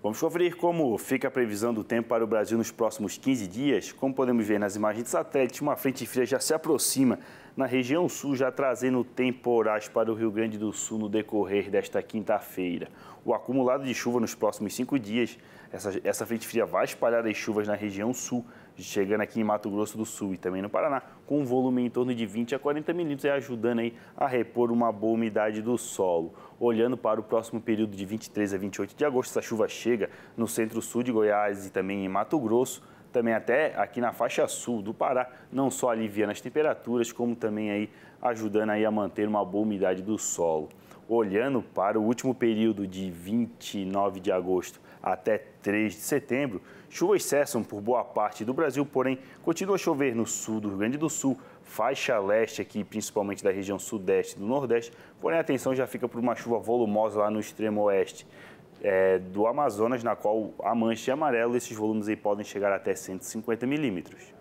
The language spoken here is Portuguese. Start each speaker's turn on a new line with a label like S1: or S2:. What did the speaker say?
S1: Vamos conferir como fica a previsão do tempo para o Brasil nos próximos 15 dias. Como podemos ver nas imagens de satélite, uma frente fria já se aproxima na região sul, já trazendo temporais para o Rio Grande do Sul no decorrer desta quinta-feira. O acumulado de chuva nos próximos cinco dias, essa, essa frente fria vai espalhar as chuvas na região sul, chegando aqui em Mato Grosso do Sul e também no Paraná, com um volume em torno de 20 a 40 milímetros, e ajudando aí a repor uma boa umidade do solo. Olhando para o próximo período de 23 a 28 de agosto, essa chuva chega no centro-sul de Goiás e também em Mato Grosso, também até aqui na faixa sul do Pará, não só aliviando as temperaturas, como também aí ajudando aí a manter uma boa umidade do solo olhando para o último período de 29 de agosto até 3 de setembro, chuvas cessam por boa parte do Brasil, porém continua a chover no sul do Rio Grande do Sul, faixa leste aqui, principalmente da região sudeste e do nordeste, porém a atenção já fica por uma chuva volumosa lá no extremo oeste. É, do Amazonas, na qual a mancha é amarela, esses volumes aí podem chegar até 150 milímetros.